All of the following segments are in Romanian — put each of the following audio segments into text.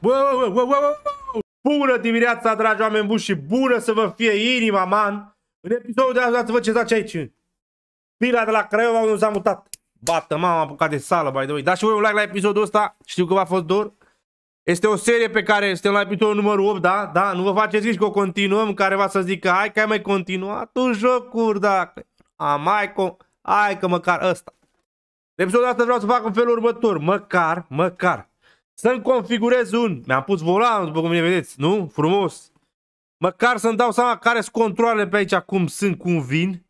Bă, bă, bă, bă, bă. Bună dimineața, dragi oameni buni și bună să vă fie inima, man! În episodul de azi, vă ce zace aici. Pila de la Craiova unde s-a mutat. Bată, m-am apucat de sală, bai de voi. Dați și voi un like la episodul ăsta, știu că v-a fost dor. Este o serie pe care suntem la episodul numărul 8, da? Da, nu vă faceți griji că o continuăm, care va să zică, hai că ai mai continuat un jocuri, da? Am mai con... Hai că măcar ăsta. De episodul ăsta vreau să fac un felul următor. Măcar, măcar, să-mi configurez un. Mi-am pus volan, după cum ne vedeți, nu? Frumos. Măcar să-mi dau seama care sunt controlele pe aici, cum sunt, cum vin.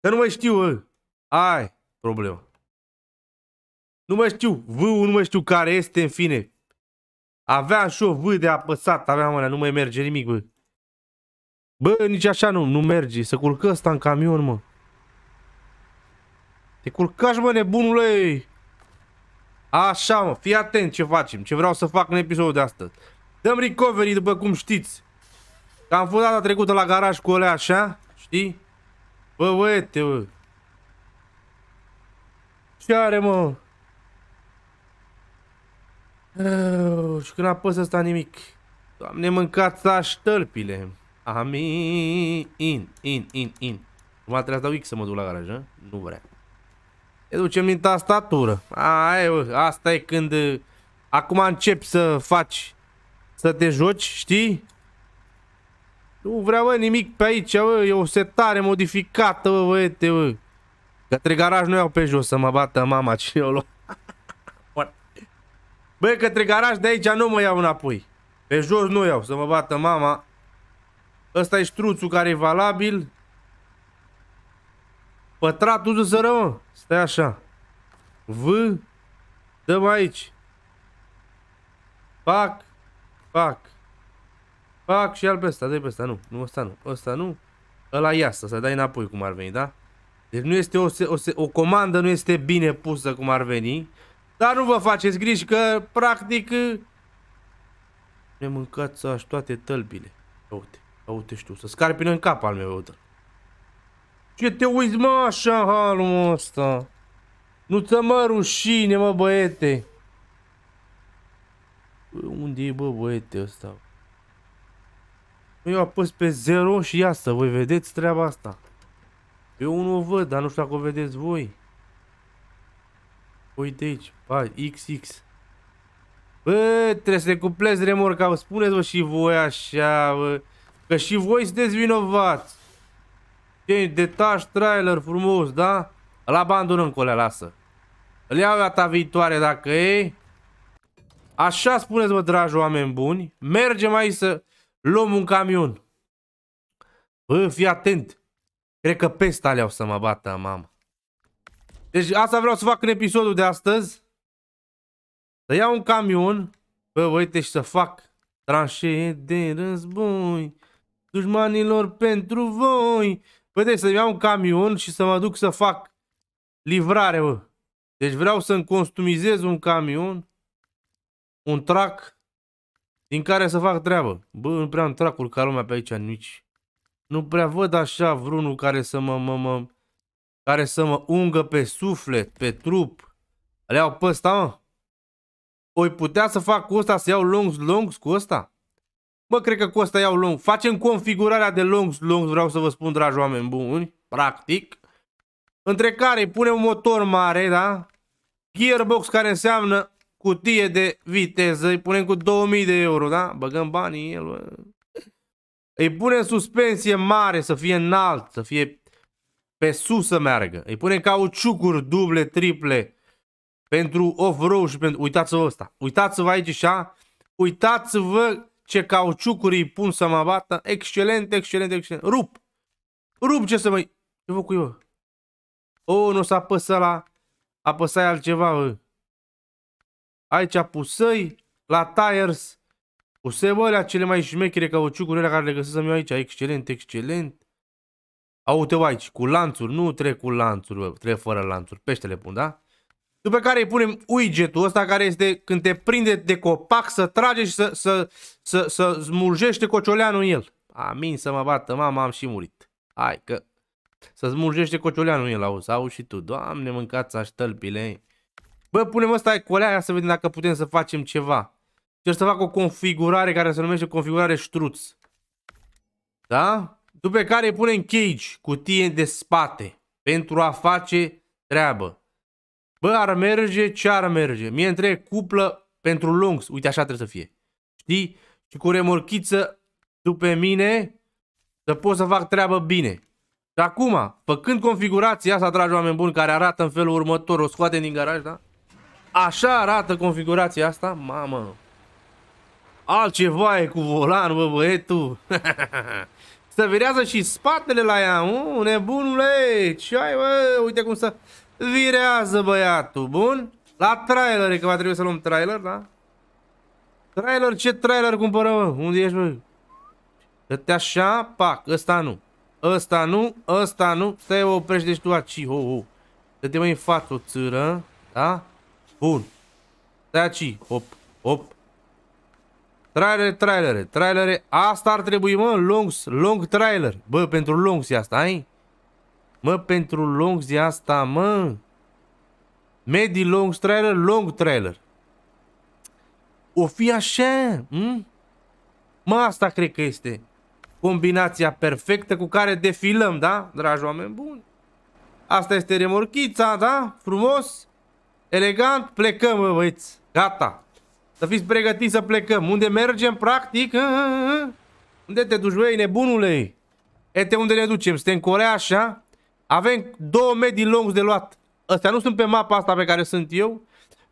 Că nu mai știu, ă. ai problemă. Nu mai știu, v nu mai știu care este, în fine. Aveam și o V de apăsat, aveam mâna, nu mai merge nimic, bă. Bă, nici așa nu, nu merge. Să culcă asta în camion, mă. Te culcași, mă, nebunule! Așa, mă, fii atent ce facem, ce vreau să fac în episodul de astăzi. Dăm recovery, după cum știți. Că am fost data trecută la garaj cu ele așa, știi? Bă, băiete, bă. Ce are, mă? Eu, și când apăs asta nimic. Doamne, mâncați aș tălpile. Amin. In, in, in, in. Nu trebuie să dau X să mă duc la garaj, a? Nu vrea. Te ducem din tastatură. Aia, asta e când... Uh, acum încep să faci... Să te joci, știi? Nu vreau bă, nimic pe aici, bă, e o setare modificată, bă, băiete, bă. Către garaj nu iau pe jos să mă bată mama cine o luat. Bă, către garaj de aici nu mă iau înapoi. Pe jos nu iau să mă bată mama. Ăsta e ștruțul care e valabil. Pătratul de sără, mă. Stai așa. V. Dăm aici. Pac. Pac. Pac și al pe ăsta. Dă-i pe ăsta, nu. Nu, ăsta nu. Ăsta nu. Ăla iasă, să dai înapoi cum ar veni, da? Deci nu este o, o, o comandă nu este bine pusă cum ar veni. Dar nu vă faceți griji că, practic, ne mâncați aș toate tălbile. Uite, uite tu, să scarpină în cap al meu, uite ce te uiți, mă, așa, halul ăsta? Nu ți mă rușine, mă, băiete. Bă, păi, unde e, bă, băiete ăsta? Păi, eu apăs pe 0 și ia să voi vedeți treaba asta. Eu unul o văd, dar nu știu dacă o vedeți voi. Uite aici, pa, XX. Bă, trebuie să decuplezi remorca, spuneți-vă și voi așa, bă. Că și voi sunteți vinovați. Change, detaș, trailer, frumos, da? Îl abandonăm cu alea, lasă. Îl iau data viitoare dacă e. Așa spuneți-mă, dragi oameni buni. Mergem aici să luăm un camion. Bă, fii atent. Cred că peste alea o să mă bată, mamă. Deci asta vreau să fac în episodul de astăzi. Să iau un camion. Bă, uite și să fac tranșee de război. Dușmanilor pentru voi. Păi trebuie să-mi iau un camion și să mă duc să fac livrare, bă. Deci vreau să-mi costumizez un camion, un trac, din care să fac treabă. Bă, nu prea am tracuri ca lumea pe aici, nici. Nu prea văd așa vreunul care să mă, mă, mă, care să mă ungă pe suflet, pe trup. Aleau pe ăsta, mă. Oi putea să fac cu ăsta, să iau lungs, lungs cu ăsta? Bă, cred că cu ăsta iau lung. Facem configurarea de longs, longs, vreau să vă spun, dragi oameni buni, practic. Între care punem un motor mare, da? Gearbox care înseamnă cutie de viteză, îi punem cu 2000 de euro, da? Băgăm banii el, bă. Îi punem suspensie mare, să fie înalt, să fie pe sus să meargă. Îi punem cauciucuri duble, triple, pentru off-road și pentru... Uitați-vă ăsta. Uitați-vă aici și a... Uitați-vă ce cauciucuri îi pun să mă bată. Excelent, excelent, excelent. Rup! Rup ce să mă... Ce fac cu eu? oh, nu s-a păsat la... Apăsai altceva, bă. Aici pusăi, la tires. Puse, bă, alea cele mai șmechere cauciucuri alea care le să-mi aici. Excelent, excelent. Au, uite aici, cu lanțuri. Nu trec cu lanțuri, bă. Trec fără lanțuri. Peștele pun, da? După care îi punem widgetul ăsta care este când te prinde de copac să trage și să, să, să, să smulgește cocioleanul în el. Amin să mă bată, mama, am și murit. Hai că să smulgește cocioleanul în el, auzi, auzi și tu. Doamne, mâncați aș tălpile. Bă, punem ăsta colea să vedem dacă putem să facem ceva. Deci să fac o configurare care se numește configurare ștruț. Da? După care îi punem cage, cutie de spate, pentru a face treabă. Bă, ar merge ce ar merge. Mie între cuplă pentru lungs. Uite, așa trebuie să fie. Știi? Și cu remorchiță după mine să pot să fac treabă bine. Și acum, făcând configurația asta, dragi oameni buni, care arată în felul următor, o scoate din garaj, da? Așa arată configurația asta? Mamă! Altceva e cu volan, bă, băietu! Să verează și spatele la ea, mă, nebunule! Ce ai, bă? Uite cum să... Virează băiatul, bun? La trailer, că va trebui să luăm trailer, da? Trailer, ce trailer cumpără, mă? Unde ești, bă? Dă-te așa, pac, ăsta nu. Ăsta nu, ăsta nu. Stai, oprește și tu aici? ho, ho. Dă-te mai în față o țâră, da? Bun. Stai aici, hop, hop. Trailere, trailere, trailere. Asta ar trebui, mă, longs, long trailer. Bă, pentru longs e asta, ai? Mă, pentru long zi asta, mă. Medi long trailer, long trailer. O fi așa, m? Mă, asta cred că este combinația perfectă cu care defilăm, da, dragi oameni buni? Asta este remorchița, da? Frumos, elegant, plecăm, mă, băiți. Gata. Să fiți pregătiți să plecăm. Unde mergem, practic? A, a, a. Unde te duci, băi, nebunule? Ete, unde ne ducem? Suntem în Corea, așa? Avem două medii lungi de luat. Astea nu sunt pe mapa asta pe care sunt eu.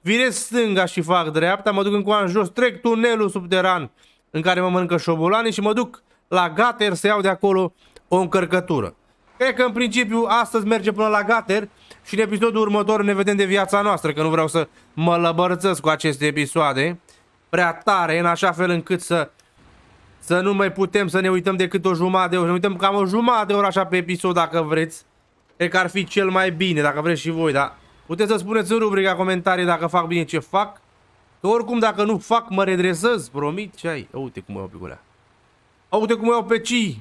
Virez stânga și fac dreapta, mă duc în coan jos, trec tunelul subteran în care mă mănâncă șobolanii și mă duc la gater să iau de acolo o încărcătură. Cred că în principiu astăzi merge până la gater și în episodul următor ne vedem de viața noastră, că nu vreau să mă lăbărțesc cu aceste episoade prea tare, în așa fel încât să să nu mai putem să ne uităm decât o jumătate de oră. Ne uităm cam o jumătate de oră așa pe episod dacă vreți. Cred că ar fi cel mai bine, dacă vreți și voi, dar puteți să spuneți în rubrica comentarii dacă fac bine ce fac. Că oricum dacă nu fac, mă redresez, promit ce ai. Uite cum mă iau pe gura. Uite cum mă iau pe ci.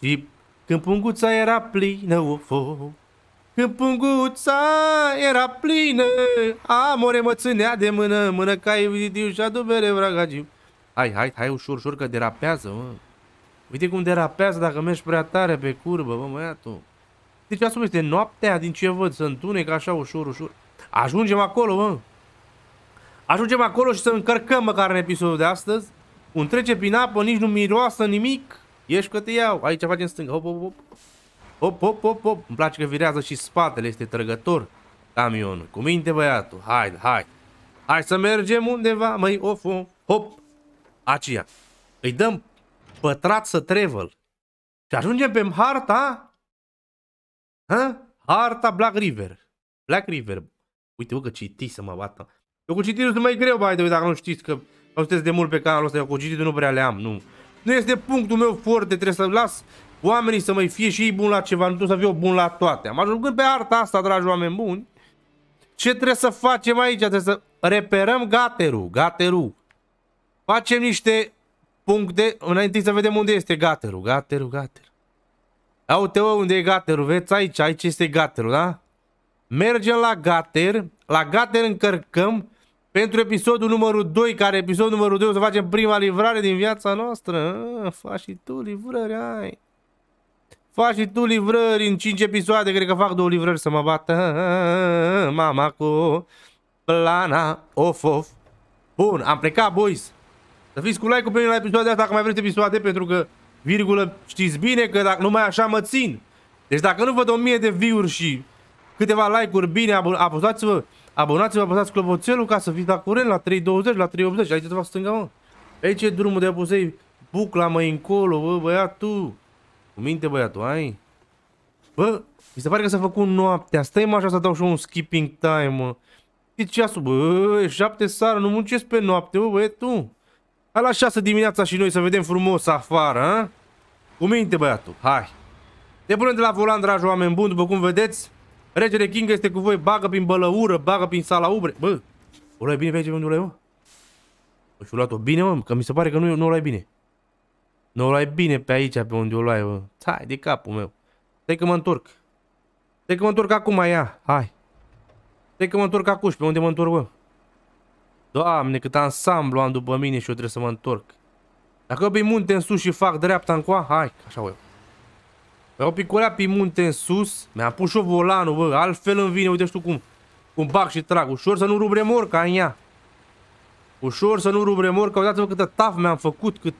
Și când punguța era plină, ofo. Când punguța era plină, amore mă ținea de mână, mână ca eviditiu și adubere vragagiu. Hai, hai, hai ușor, ușor că derapează, mă. Uite cum derapează dacă mergi prea tare pe curbă, bă, tu. Deci este noaptea din ce văd, se întunecă așa ușor, ușor. Ajungem acolo, mă. Ajungem acolo și să încărcăm măcar în episodul de astăzi. Un trece prin apă, nici nu miroasă nimic. Ești că te iau. Aici facem stânga. Hop, hop, hop. Hop, hop, hop, hop. Îmi place că virează și spatele, este trăgător camionul. Cu minte, băiatul. Hai, hai. Hai să mergem undeva, măi, of, of. Hop. Aceea. Îi dăm pătrat să travel. Și ajungem pe harta Ha? Harta Black River. Black River. Uite, bă, că citi să mă bată. Eu cu cititul sunt mai greu, bai de dacă nu știți că nu sunteți de mult pe canalul ăsta, eu cu cititul nu prea le am, nu. Nu este punctul meu foarte, trebuie să las oamenii să mai fie și ei buni la ceva, nu să fiu bun la toate. Am ajuns pe arta asta, dragi oameni buni, ce trebuie să facem aici? Trebuie să reperăm gaterul, gaterul. Facem niște puncte, înainte să vedem unde este gaterul, gaterul, gaterul. Uite, unde e gaterul, vezi? Aici, aici este gaterul, da? Mergem la gater, la gater încărcăm pentru episodul numărul 2, care episodul numărul 2 o să facem prima livrare din viața noastră. A, faci și tu livrări, ai. Faci și tu livrări în 5 episoade, cred că fac două livrări să mă bată. Mama cu plana, of, of. Bun, am plecat, boys. Să fiți cu like-ul pe mine la episoadele astea, dacă mai vreți episoade, pentru că virgulă, știți bine că dacă numai așa mă țin. Deci dacă nu văd 1000 de view-uri și câteva like-uri bine, abonați-vă, abonați-vă, apăsați clopoțelul ca să fiți la curent la 3.20, la 3.80, aici te va stânga, mă. Aici e drumul de apusei, bucla mai încolo, bă, băiatul. Cu minte, băiatul, ai? Bă, mi se pare că s-a făcut noaptea, stai mă așa să dau și un skipping time, mă. E deci, ceasul, bă, e șapte sară, nu muncesc pe noapte, bă, băiatul. Hai la 6 dimineața și noi să vedem frumos afară, a? Cu minte, băiatul, hai. Te punem de la volan, dragi oameni buni, după cum vedeți. Regele King este cu voi, bagă prin bălăură, bagă prin sala ubre. Bă, luai bine pe aici, unde ulei, mă? Bă, păi și-o luat-o bine, mă, că mi se pare că nu, nu o luai bine. Nu o luai bine pe aici, pe unde o luai, mă. Hai, de capul meu. Stai că mă întorc. Stai că mă întorc acum, ia, hai. Stai că mă întorc acum pe unde mă întorc, mă. Doamne, cât ansamblu am după mine și eu trebuie să mă întorc. Dacă eu pe munte în sus și fac dreapta încoa, hai, așa o eu. Eu picurea pe munte în sus, mi-am pus și eu volanul, bă, altfel îmi vine, uite știu cum. Cum bag și trag, ușor să nu rup remorca în ea. Ușor să nu rup remorca, uitați-vă câtă taf mi-am făcut, cât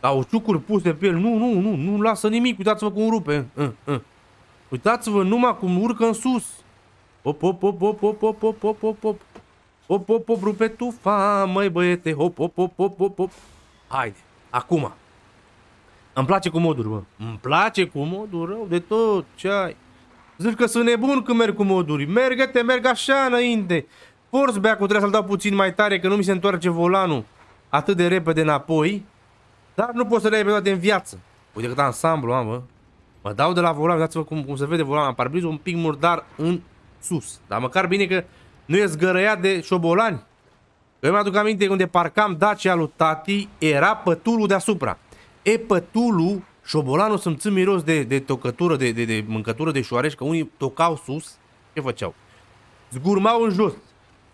cauciucuri puse pe el. Nu, nu, nu, nu lasă nimic, uitați-vă cum rupe. Uitați-vă numai cum urcă în sus. Pop, pop, pop, pop, pop, pop, pop, pop, pop. Hop, hop, hop, rupe fa, măi băiete, hop, hop, hop, hop, hop, hop. Haide, acum. Îmi place cu modul, mă. Îmi place cu modul rău de tot, ce ai. Zic că sunt nebun când merg cu moduri. Merg, te merg așa înainte. bea cu trebuie să-l dau puțin mai tare, că nu mi se întoarce volanul atât de repede înapoi. Dar nu pot să le pe toate în viață. Uite cât ansamblu am, mă. Mă dau de la volan, dați-vă cum, cum se vede volanul. Parbrizul un pic murdar în sus. Dar măcar bine că nu e zgărăiat de șobolani? Eu mi-aduc aminte unde parcam Dacia lui tati, era pătulul deasupra. E pătulul, șobolanul să-mi țin miros de, de tocătură, de, de, de mâncătură de șoareș, că unii tocau sus. Ce făceau? Zgurmau în jos.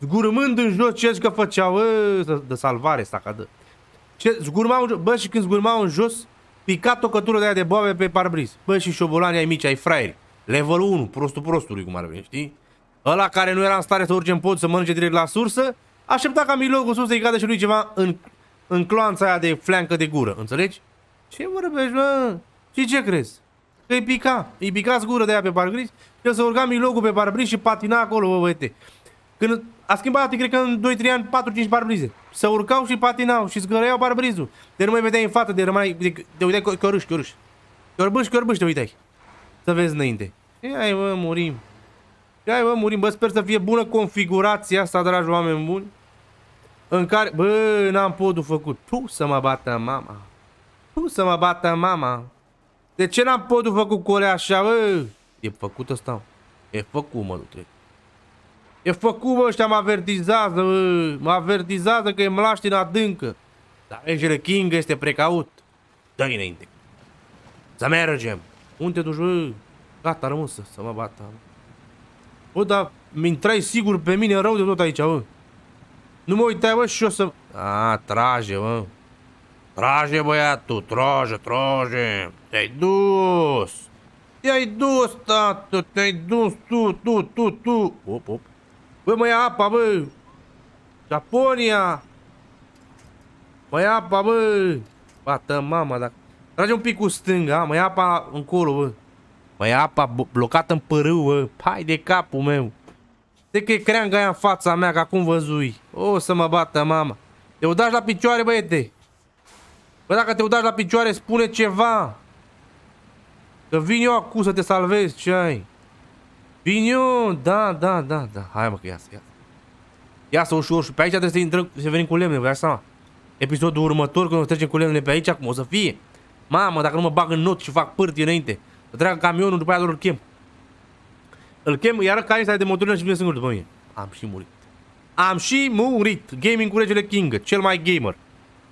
Zgurmând în jos, ce că făceau? E, ă, de salvare, sacadă. Ce, zgurmau în jos. Bă, și când zgurmau în jos, pica tocătură de aia de boabe pe parbriz. Bă, și șobolanii ai mici, ai fraieri. Level 1, prostul prostului, cum ar veni, știi? Ăla care nu era în stare să urce în pod să mănânce direct la sursă, aștepta ca Milou sus să-i cadă și lui ceva în, în cloanța aia de flancă de gură, înțelegi? Ce vorbești, mă? Și ce crezi? Că-i pica, îi pica gură de aia pe parbriz și să urca Milou pe parbriz și patina acolo, bă, băiete. Când a schimbat, cred că în 2-3 ani, 4-5 parbrize. Să urcau și patinau și zgăreau parbrizul. De nu mai vedeai în față, de rămâi, de, de uiteai Că căruș. că cărbâș, te uitai. Să vezi înainte. Ei bă, murim. Ia, bă, murim, bă, sper să fie bună configurația asta, dragi oameni buni. În care, bă, n-am podul făcut. Tu să mă bată mama. Tu să mă bată mama. De ce n-am podul făcut corea așa, bă? E făcut ăsta, E făcut, mă, nu trebuie. E făcut, bă, ăștia mă avertizează, bă. Mă avertizează că e mlaștina adâncă. Dar regele King este precaut. Dă-i înainte. Să mergem. Unde te duci, bă? Gata, rămân să, să mă bată. Bă. Bă, dar mi-intrai sigur pe mine rău de tot aici, bă. Nu mă uitai, bă, și o să... A, trage, bă. Trage, băiatul, trage, trage. Te-ai dus. Te-ai dus, tată, te-ai dus, tu, tu, tu, tu. Op, op. Bă, mă ia apa, bă. Japonia. Mă ia apa, bă. Bată mama, dacă... Trage un pic cu stânga, mă ia apa încolo, bă. Băi, apa blocată în pârâu, bă. Hai de capul meu. De că e creangă aia în fața mea, că acum văzui. O să mă bată mama. Te udași la picioare, băiete. Bă, dacă te udași la picioare, spune ceva. Că vin eu acum să te salvez, ce ai? Vin eu, da, da, da, da. Hai mă, că iasă, iasă. Iasă ușor și pe aici trebuie să intră, să venim cu lemne, vă dați seama. Episodul următor, când o trecem cu lemne pe aici, cum o să fie? Mamă, dacă nu mă bag în not și fac pârtii înainte. Să treacă camionul, după aia doar îl chem. Îl chem, iar care este de motorină și vine singur după mine. Am și murit. Am și murit. Gaming cu regele King, cel mai gamer.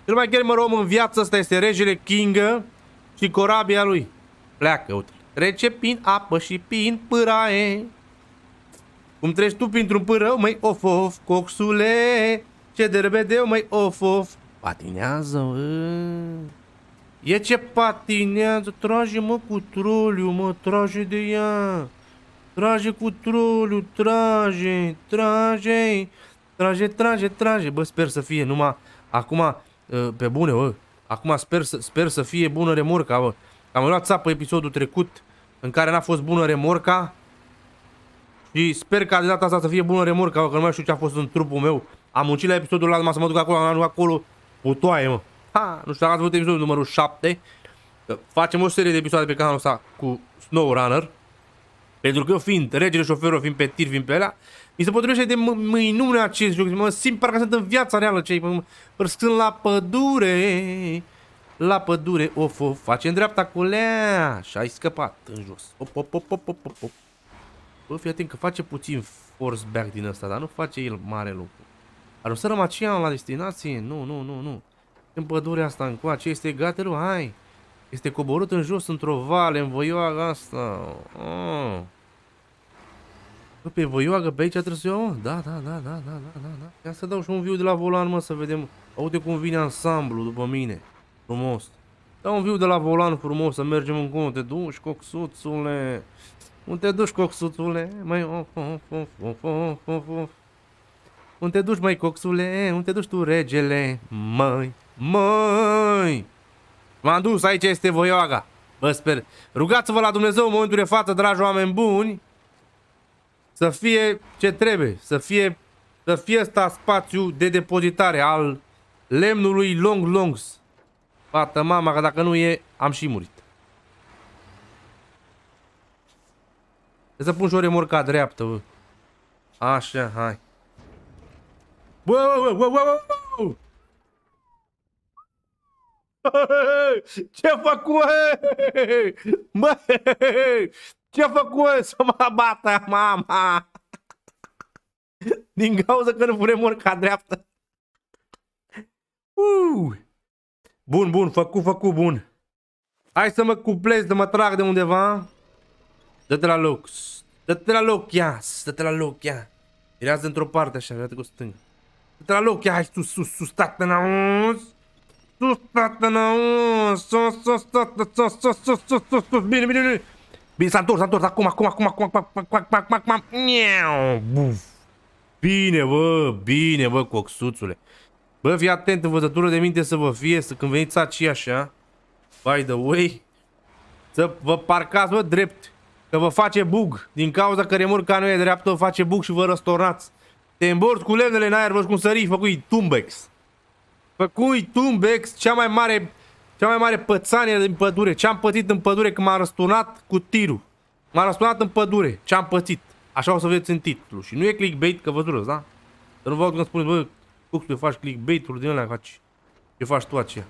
Cel mai gamer om în viață, asta este regele King și corabia lui. Pleacă, uite. Trece prin apă și prin pâraie. Cum treci tu printr-un pârău, măi, of, of, coxule, ce derbedeu, măi, of, of, patinează, mă. E ce patinează, trage mă cu troliu, mă, trage de ea. Trage cu troliu, trage, trage, trage, trage, trage. Bă, sper să fie numai, acum, ă, pe bune, bă, acum sper să, sper să fie bună remorca, bă. Am luat țapă episodul trecut în care n-a fost bună remorca și sper ca de data asta să fie bună remorca, bă, că nu mai știu ce a fost în trupul meu. Am muncit la episodul ăla, numai să mă duc acolo, am luat acolo putoaie, mă. Ha, nu știu dacă ați văzut episodul numărul 7. Uh, facem o serie de episoade pe canalul ăsta cu SnowRunner. Pentru că eu fiind regele șoferul, fiind pe tir, fiind pe alea, mi se potrivește de mâinune acest joc. Mă simt parcă sunt în viața reală cei mă, la pădure. La pădure, of, of, facem în dreapta cu lea și ai scăpat în jos. Op, op, op, op, op, op, Bă, fii atent că face puțin force back din asta, dar nu face el mare lucru. să aceea la destinație? Nu, nu, nu, nu. În pădurea asta încoace este gaterul, hai! Este coborât în jos într-o vale, în voioaga asta. Oh. Pe voioaga pe aici trebuie să iau? Da, da, da, da, da, da, da, da. Ia să dau și un viu de la volan, mă, să vedem. Aude cum vine ansamblu după mine. Frumos. Dau un viu de la volan frumos, să mergem în cont. Te duci, coxuțule. Unde te duci, coxuțule? Mai of, of, of, of, of, of, of. Unde te duci, mai coxule? Unde te duci tu, regele? Mai. Măi! M-am dus, aici este Voioaga. Vă sper. Rugați-vă la Dumnezeu în momentul de față, dragi oameni buni, să fie ce trebuie, să fie, să fie asta spațiu de depozitare al lemnului Long Longs. Fată mama, că dacă nu e, am și murit. Trebuie să pun și o remorca dreaptă, bă. Așa, hai. Wow, wow, wow, wow, wow! Ce făcut? Mă, ce făcut să mă bată mama? Din cauza că nu punem urca dreaptă. Uh. Bun, bun, făcut, făcut, bun. Hai să mă cuplez, de mă trag de undeva. Dă-te la loc. Dă-te la loc, ia. Dă-te la loc, ia. Mirează într-o parte așa, arată cu stâng. Dă-te la loc, ia, hai sus, sus, sus, stat pe Sus tată sus, sus, tată, sus, sus, sus, sus, sus, sus, bine, bine, bine. Bine, s-a întors, s-a întors, acum, acum, acum, acum, acum, acum, acum, acum, buf. Bine, bă, bine, bă, coxuțule. Bă, fii atent, învățătură de minte să vă fie, să când veniți aici așa, by the way, să vă parcați, bă, drept, că vă face bug. Din cauza că remurca nu e dreaptă, vă face bug și vă răstornați. Te îmborți cu lemnele în aer, vă cum sări, făcui tumbex. Făcui Tumbex cea mai mare, cea mai mare pățanie din pădure. Ce am pățit în pădure când m-a răsturnat cu tirul. M-a răsturnat în pădure. Ce am pățit. Așa o să vedeți în titlu. Și nu e clickbait că vă durăți, da? Să nu vă aud când spuneți, bă, Cuxu, faci clickbait-uri din ăla, faci. Ce faci tu aceea?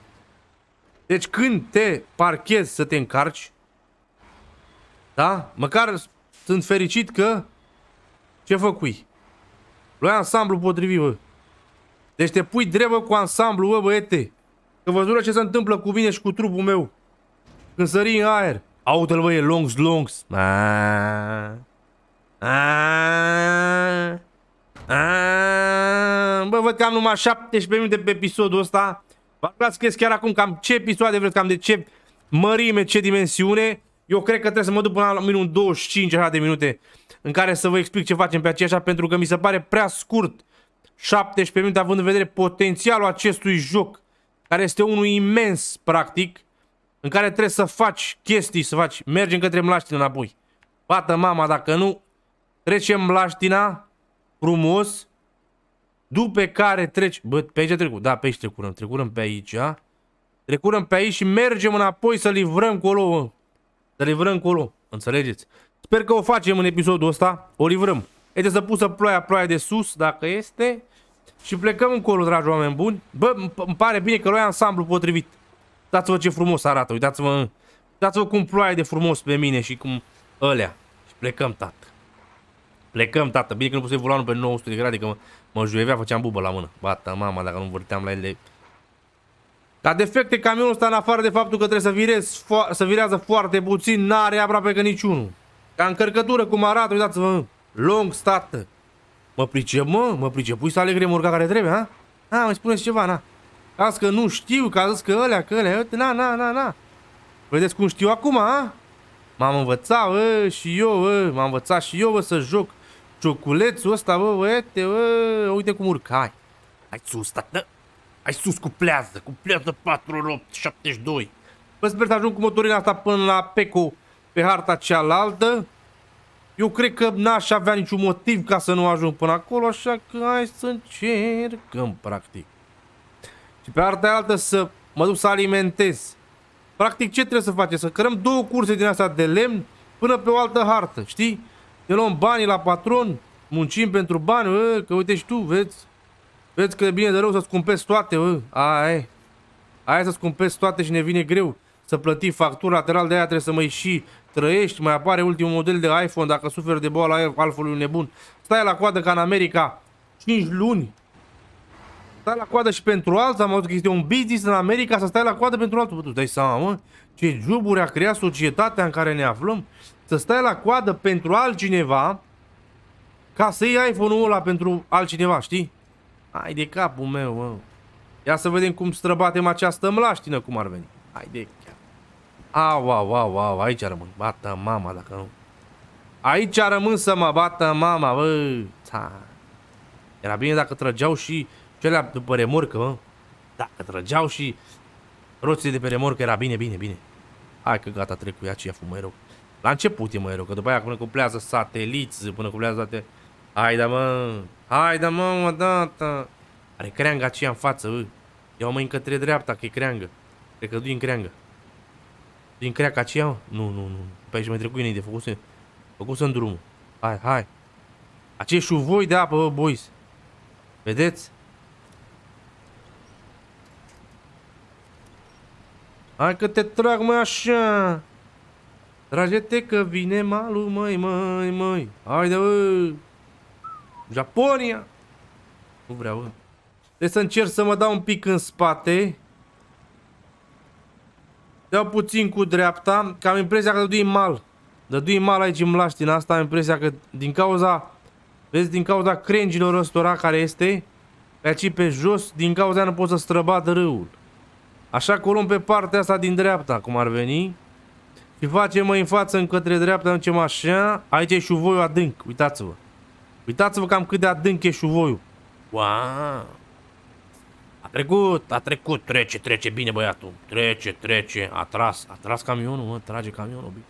Deci când te parchezi să te încarci, da? Măcar sunt fericit că ce făcui? Luai ansamblu potrivit, bă. Deci te pui bă, cu ansamblu, bă, băiete. Că văzură ce se întâmplă cu mine și cu trupul meu. Când sări în aer. Aută-l, bă, e longs, longs. Bă, văd că am numai 17 minute pe episodul ăsta. v că scris chiar acum cam ce episoade vreți, cam de ce mărime, ce dimensiune. Eu cred că trebuie să mă duc până la minim 25 de minute în care să vă explic ce facem pe aceea pentru că mi se pare prea scurt 17 minute, având în vedere potențialul acestui joc, care este unul imens, practic, în care trebuie să faci chestii, să faci, mergem către mlaștină înapoi. Bată mama, dacă nu, trecem mlaștina, frumos, după care treci, bă, pe aici trecut, da, pe aici trecurăm, trecurăm pe aici, a? trecurăm pe aici și mergem înapoi să livrăm colo, să livrăm colo, înțelegeți? Sper că o facem în episodul ăsta, o livrăm. Este să pusă ploaia, ploaia de sus, dacă este, și plecăm încolo, dragi oameni buni. Bă, îmi pare bine că luai ansamblu potrivit. Uitați-vă ce frumos arată, uitați-vă uitați-vă ă. cum ploaie de frumos pe mine și cum ălea. Și plecăm, tată. Plecăm, tată. Bine că nu puse volanul pe 900 de grade, că mă, mă juievea, făceam bubă la mână. Bata, mama, dacă nu vârteam la ele. Dar defecte camionul ăsta în afară de faptul că trebuie să, virez, fo să virează foarte puțin, n-are aproape că niciunul. Ca încărcătură cum arată, uitați-vă, ă. long stată. Mă pricep, mă, mă pricep. Pui să aleg remorca care trebuie, ha? Ha, mai spuneți ceva, na. Azi că nu știu, că a că ălea, că ălea, uite, na, na, na, na. Vedeți cum știu acum, ha? M-am învățat, bă, și eu, bă, m-am învățat și eu, bă, să joc cioculețul ăsta, bă, băiete, bă, uite cum urcai. Hai sus, tată. Hai sus cu cuplează cu plează 72. Bă, sper să ajung cu motorina asta până la Peco pe harta cealaltă. Eu cred că n-aș avea niciun motiv ca să nu ajung până acolo, așa că hai să încercăm, practic. Și pe partea altă să mă duc să alimentez. Practic, ce trebuie să facem? Să cărăm două curse din astea de lemn până pe o altă hartă, știi? Ne luăm banii la patron, muncim pentru bani, bă, că uite și tu, vezi? Vezi că e bine de rău să-ți toate, bă. Aia e. Aia să-ți toate și ne vine greu să plăti factura, lateral de aia trebuie să mai și trăiești, mai apare ultimul model de iPhone dacă suferi de boala alfului nebun. Stai la coadă ca în America 5 luni. Stai la coadă și pentru alții, am auzit că este un business în America să stai la coadă pentru altul. Bă, tu dai seama, mă, ce juburi a creat societatea în care ne aflăm? Să stai la coadă pentru altcineva ca să iei iPhone-ul ăla pentru altcineva, știi? Hai de capul meu, mă. Ia să vedem cum străbatem această mlaștină, cum ar veni. de au, au, au, au, aici rămân. Bată mama dacă nu. Aici rămân să mă bată mama, bă. Ta. Era bine dacă trăgeau și celea după remorcă, mă. Dacă trăgeau și roții de pe remorcă, era bine, bine, bine. Hai că gata, trec cu ea ce fu mai rău. La început e mai rău, că după aia până cuplează sateliți, până cuplează toate... Haide, da, mă! Haide, da, mă, mă, dată! Are creanga aceea în față, bă. Ia o încă trei dreapta, că e creangă. Cred că du în creangă. Din creaca aceea, mă? Nu, nu, nu. Pe aici mai trecut înainte, Făcut făcuse în drumul. Hai, hai. Acești șuvoi de apă, bă, boys. Vedeți? Hai că te trag, mă, așa. Trage-te că vine malul, măi, măi, măi. Haide, bă. Japonia. Nu vreau, bă. Trebuie să încerc să mă dau un pic în spate. Dă puțin cu dreapta, că am impresia că dădui mal. Dădui mal aici în mlaștin. Asta am impresia că din cauza... Vezi, din cauza crengilor ăstora care este, pe aici pe jos, din cauza nu pot să străbat râul. Așa că pe partea asta din dreapta, cum ar veni. Și facem mai în față, în către dreapta, ducem așa. Aici e șuvoiul adânc, uitați-vă. Uitați-vă cam cât de adânc e șuvoiul. Wow! trecut, a trecut, trece, trece, bine băiatul, trece, trece, a tras, a tras camionul, mă, trage camionul, bine.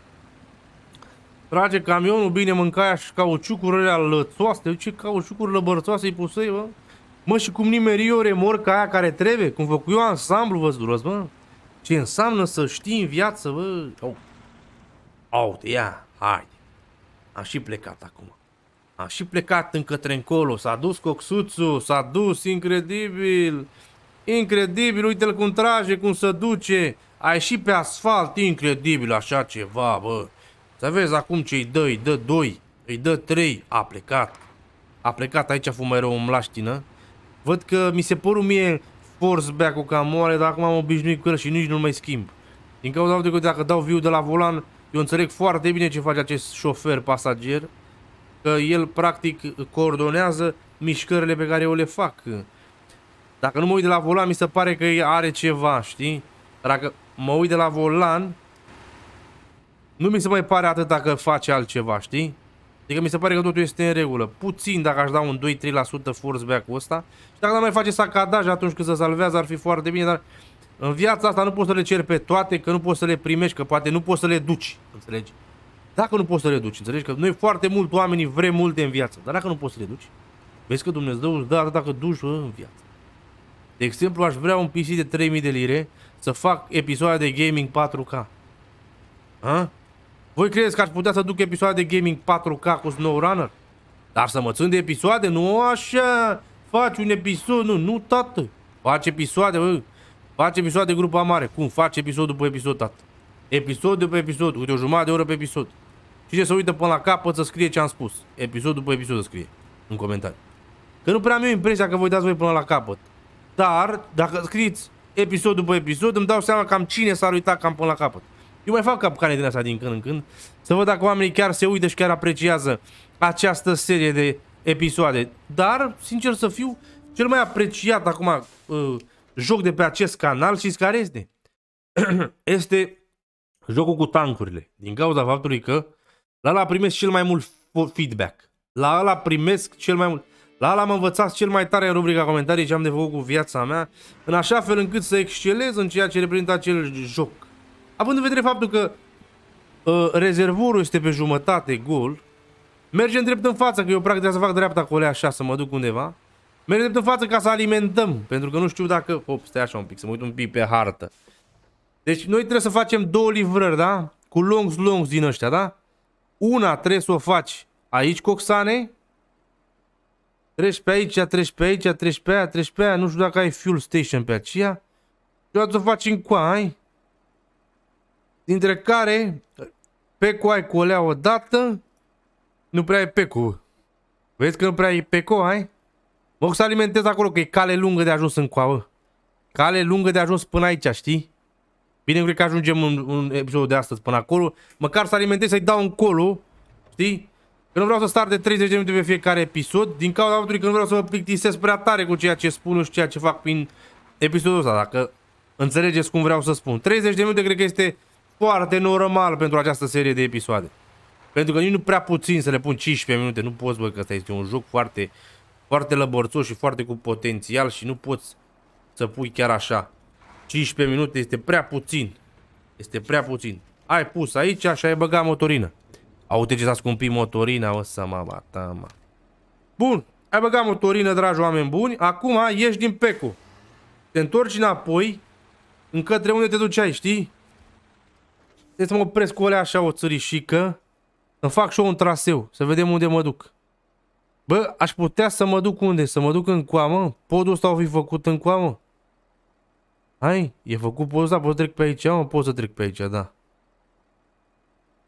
Trage camionul, bine, mâncaia și cauciucurile lățoase, ce cauciucuri lăbărțoase îi pusei, bă? Mă, și cum nimeri eu remorca aia care trebuie, cum fac eu ansamblu, vă duros, bă? Ce înseamnă să știi în viață, bă? Au, au ia, hai. Am și plecat acum. Am și plecat încătre încolo, s-a dus coxuțul, s-a dus incredibil. Incredibil, uite-l cum trage, cum se duce. A ieșit pe asfalt, incredibil așa ceva, bă. Să vezi acum ce îi dă, îi dă 2, îi dă 3. A plecat. A plecat aici a fumerul în mlaștină. Văd că mi se părul mie force back-ul cam moare, dar acum am obișnuit cu el și nici nu mai schimb. Din cauza faptului că dacă dau view de la volan, eu înțeleg foarte bine ce face acest șofer pasager, că el practic coordonează mișcările pe care eu le fac. Dacă nu mă uit de la volan, mi se pare că are ceva, știi? Dacă mă uit de la volan, nu mi se mai pare atât dacă face altceva, știi? Adică mi se pare că totul este în regulă. Puțin dacă aș da un 2-3% back ul ăsta. Și dacă nu mai face sacadaj atunci când se salvează ar fi foarte bine, dar în viața asta nu poți să le ceri pe toate, că nu poți să le primești, că poate nu poți să le duci, înțelegi? Dacă nu poți să le duci, înțelegi? Că noi foarte mult oamenii vrem multe în viață, dar dacă nu poți să le duci, vezi că Dumnezeu îți dă atât dacă duci în viață. De exemplu, aș vrea un PC de 3000 de lire să fac episoade de gaming 4K. A? Voi credeți că aș putea să duc episoade de gaming 4K cu SnowRunner? Dar să mă țin de episoade? Nu așa! Faci un episod, nu, nu tată! Faci episoade, bă. Faci episoade de grupa mare. Cum? Faci episod după episod, tată. Episod după episod, uite o jumătate de oră pe episod. Și ce să uită până la capăt să scrie ce am spus. Episod după episod să scrie în comentarii. Că nu prea am eu impresia că voi dați voi până la capăt. Dar, dacă scriți episod după episod, îmi dau seama cam cine s-ar uita cam până la capăt. Eu mai fac capcane din asta din când în când, să văd dacă oamenii chiar se uită și chiar apreciază această serie de episoade. Dar, sincer să fiu, cel mai apreciat acum uh, joc de pe acest canal, și care este? este jocul cu tancurile, din cauza faptului că la ăla primesc cel mai mult feedback. La ăla primesc cel mai mult. La l am învățat cel mai tare în rubrica comentarii ce am de făcut cu viața mea, în așa fel încât să excelez în ceea ce reprezintă acel joc. Având în vedere faptul că uh, rezervorul este pe jumătate gol, mergem drept în față, că eu practic să fac dreapta cu așa, să mă duc undeva, mergem drept în față ca să alimentăm, pentru că nu știu dacă... Hop, stai așa un pic, să mă uit un pic pe hartă. Deci noi trebuie să facem două livrări, da? Cu longs, longs din ăștia, da? Una trebuie să o faci aici, coxane, Treci pe aici, treci pe aici, treci pe aia, treci pe aia, nu știu dacă ai fuel station pe aceea. Și o faci în ai? Dintre care, pe ai cu olea odată, nu prea e cu. Vezi că nu prea e cu, ai? Mă să alimentez acolo, că e cale lungă de ajuns în bă. Cale lungă de ajuns până aici, știi? Bine, cred că ajungem în, în episodul de astăzi până acolo. Măcar să alimentez, să-i dau un colo, știi? Că nu vreau să star de 30 de minute pe fiecare episod, din cauza faptului că nu vreau să mă plictisesc prea tare cu ceea ce spun, și ceea ce fac prin episodul ăsta, dacă înțelegeți cum vreau să spun. 30 de minute cred că este foarte normal pentru această serie de episoade. Pentru că nici nu prea puțin să le pun 15 minute, nu poți, bă, că ăsta este un joc foarte, foarte lăborțos și foarte cu potențial și nu poți să pui chiar așa. 15 minute este prea puțin. Este prea puțin. Ai pus aici și ai băgat motorină. Uite ce s-a scumpit motorina, o să mă bata, mă. Bun, ai băgat motorină, dragi oameni buni. Acum ieși din pecu. Te întorci înapoi, încătre unde te duceai, știi? Trebuie să mă opresc cu alea așa o țărișică. Îmi fac și eu un traseu, să vedem unde mă duc. Bă, aș putea să mă duc unde? Să mă duc în coamă? Podul ăsta o fi făcut în coamă? Hai, e făcut podul ăsta, pot să trec pe aici, mă, pot să trec pe aici, da.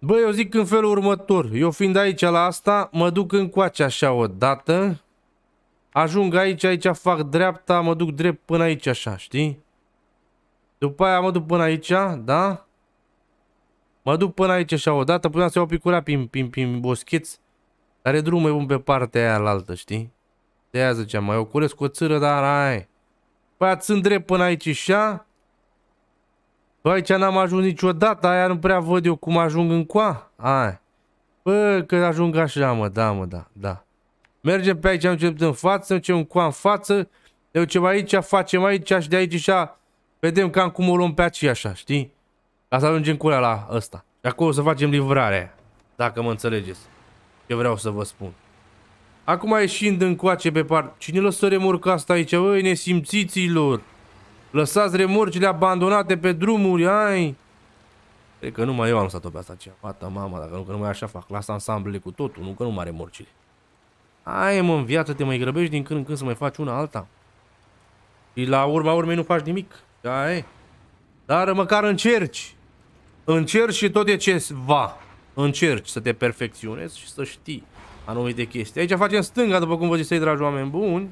Bă, eu zic în felul următor. Eu fiind aici la asta, mă duc încoace așa o dată. Ajung aici, aici fac dreapta, mă duc drept până aici așa, știi? După aia mă duc până aici, da? Mă duc până aici așa o dată, puteam să iau picura prin, prin, prin boscheț. Dar e drumul bun pe partea aia altă, știi? De aia ziceam, mai o cu o țâră, dar ai. Păi sunt drept până aici așa, aici n-am ajuns niciodată, aia nu prea văd eu cum ajung în coa. Aia. Bă, că ajung așa, mă, da, mă, da, da. Mergem pe aici, începem în față, începem în coa în față, ne ducem aici, facem aici și de aici și a... Vedem cam cum o luăm pe aici așa, știi? Ca să ajungem cu la ăsta. Și acolo o să facem livrarea Dacă mă înțelegeți. Ce vreau să vă spun. Acum ieșind încoace pe par... Cine lăsă remorca asta aici? Băi, nesimțiților! Lăsați remorcile abandonate pe drumuri, ai! Cred că numai eu am stat-o pe asta, ce fata mama, dacă nu că numai așa fac, las ansamblele cu totul, nu că nu mai remorcile. Ai mă, în viață te mai grăbești din când în când să mai faci una alta. Și la urma urmei nu faci nimic, da Dar măcar încerci. Încerci și tot e ce va. Încerci să te perfecționezi și să știi anumite chestii. Aici facem stânga, după cum vă zisei, dragi oameni buni.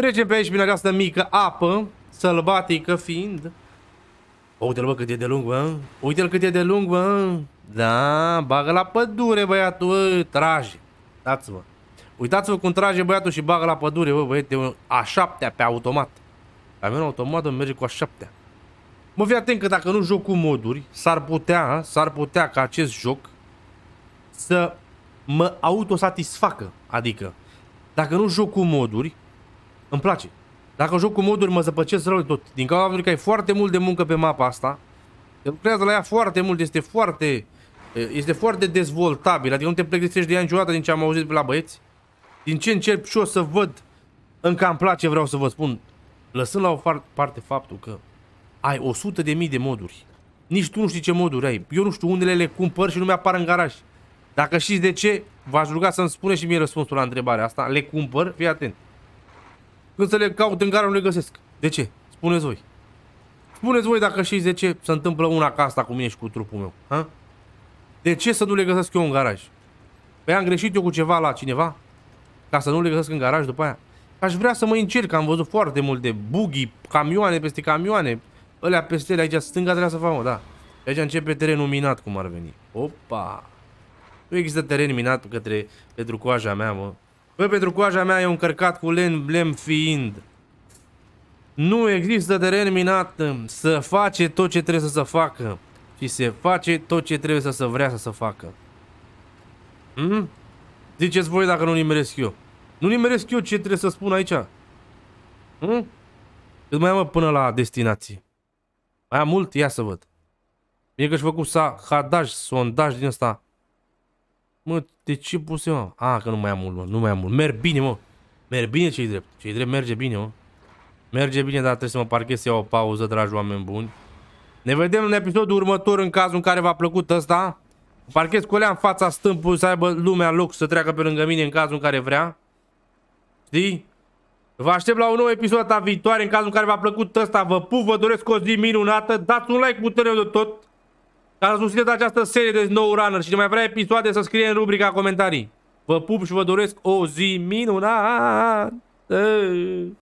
Trecem pe aici prin această mică apă, sălbatică fiind. Uite-l, bă, cât e de lung, bă. Uite-l cât e de lung, bă. Da, bagă la pădure, băiatul, bă. Trage. uitați vă Uitați-vă cum trage băiatul și bagă la pădure, bă, băiete, a șaptea pe automat. Camionul automat merge cu a șaptea. Mă fii atent că dacă nu joc cu moduri, s-ar putea, s-ar putea ca acest joc să mă autosatisfacă. Adică, dacă nu joc cu moduri, îmi place. Dacă joc cu moduri, mă zăpăcesc rău tot. Din cauza faptului că ai foarte mult de muncă pe mapa asta, lucrează la ea foarte mult, este foarte, este foarte dezvoltabil. Adică nu te plecăsești de ea niciodată din ce am auzit la băieți. Din ce încerc și o să văd încă îmi place, vreau să vă spun, lăsând la o parte faptul că ai 100.000 de mii de moduri. Nici tu nu știi ce moduri ai. Eu nu știu unele le cumpăr și nu mi-apar în garaj. Dacă știți de ce, v-aș ruga să-mi spuneți și mie răspunsul la întrebarea asta. Le cumpăr, fii atent. Când să le caut în gara nu le găsesc. De ce? Spuneți voi. Spuneți voi dacă știți de ce se întâmplă una ca asta cu mine și cu trupul meu. Ha? De ce să nu le găsesc eu în garaj? Păi am greșit eu cu ceva la cineva? Ca să nu le găsesc în garaj după aia? Aș vrea să mă încerc, am văzut foarte multe buggy camioane peste camioane, ălea peste ele, aici stânga trebuie să fac, mă, da. Aici începe terenul minat, cum ar veni. Opa! Nu există teren minat către, pentru coaja mea, mă. Băi, pentru coaja mea e cărcat cu lemn, blem fiind. Nu există teren minat um, să face tot ce trebuie să se facă. Și se face tot ce trebuie să se vrea să se facă. Hmm? Ziceți voi dacă nu nimeresc eu. Nu nimeresc eu ce trebuie să spun aici. Hmm? Cât mai am până la destinație. Mai am mult? Ia să văd. Mie că-și făcut sa hadaj, sondaj din ăsta. Mă, de ce puse, mă? A, ah, că nu mai am mult, mă. Nu mai am mult. Merg bine, mă. Merg bine ce-i drept. Ce-i drept merge bine, mă. Merge bine, dar trebuie să mă parchez să iau o pauză, dragi oameni buni. Ne vedem în episodul următor în cazul în care v-a plăcut ăsta. Parchez cu în fața stâmpului să aibă lumea loc să treacă pe lângă mine în cazul în care vrea. Știi? Vă aștept la un nou episod a viitoare. În cazul în care v-a plăcut ăsta, vă pup, vă doresc o zi minunată. Dați un like puternic de tot că a susținut această serie de No Runner și ce mai vrea episoade să scrie în rubrica comentarii. Vă pup și vă doresc o zi minunată!